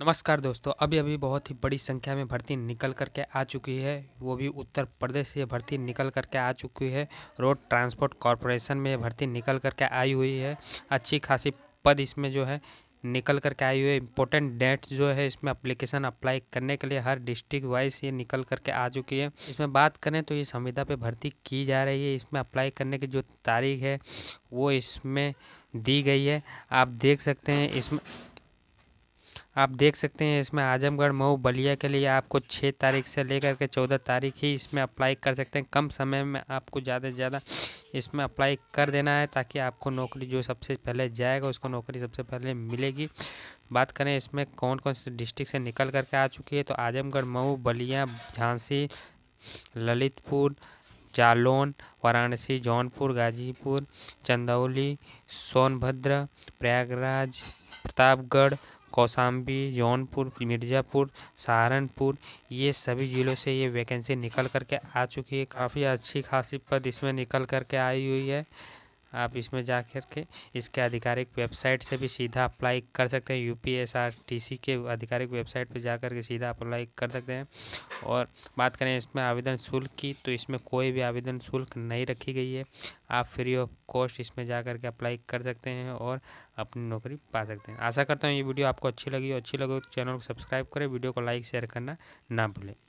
नमस्कार दोस्तों अभी अभी बहुत ही बड़ी संख्या में भर्ती निकल करके आ चुकी है वो भी उत्तर प्रदेश से भर्ती निकल करके आ चुकी है रोड ट्रांसपोर्ट कॉरपोरेशन में भर्ती निकल करके आई हुई है अच्छी खासी पद इसमें जो है निकल करके आई हुई है इंपॉर्टेंट डेट्स जो है इसमें अप्लीकेशन अप्लाई करने के लिए हर डिस्ट्रिक्ट वाइज ये निकल करके आ चुकी है इसमें बात करें तो ये संविदा पर भर्ती की जा रही है इसमें अप्लाई करने की जो तारीख है वो इसमें दी गई है आप देख सकते हैं इसमें आप देख सकते हैं इसमें आजमगढ़ मऊ बलिया के लिए आपको छः तारीख से लेकर के चौदह तारीख ही इसमें अप्लाई कर सकते हैं कम समय में आपको ज़्यादा से ज़्यादा इसमें अप्लाई कर देना है ताकि आपको नौकरी जो सबसे पहले जाएगा उसको नौकरी सबसे पहले मिलेगी बात करें इसमें कौन कौन से डिस्ट्रिक्ट से निकल करके आ चुकी है तो आजमगढ़ मऊ बलिया झांसी ललितपुर जालौन वाराणसी जौनपुर गाजीपुर चंदौली सोनभद्र प्रयागराज प्रतापगढ़ कौशाम्बी जौनपुर मिर्ज़ापुर सहारनपुर ये सभी ज़िलों से ये वैकेंसी निकल करके आ चुकी है काफ़ी अच्छी खासी पद इसमें निकल करके आई हुई है आप इसमें जा कर के इसके आधिकारिक वेबसाइट से भी सीधा अप्लाई कर सकते हैं यू पी के आधिकारिक वेबसाइट पर जा कर के सीधा अप्लाई कर सकते हैं और बात करें इसमें आवेदन शुल्क की तो इसमें कोई भी आवेदन शुल्क नहीं रखी गई है आप फ्री ऑफ कॉस्ट इसमें जा कर के अप्लाई कर सकते हैं और अपनी नौकरी पा सकते हैं आशा करता हूँ ये वीडियो आपको अच्छी लगी हो अच्छी लगे तो चैनल को सब्सक्राइब करें वीडियो को लाइक शेयर करना ना भूलें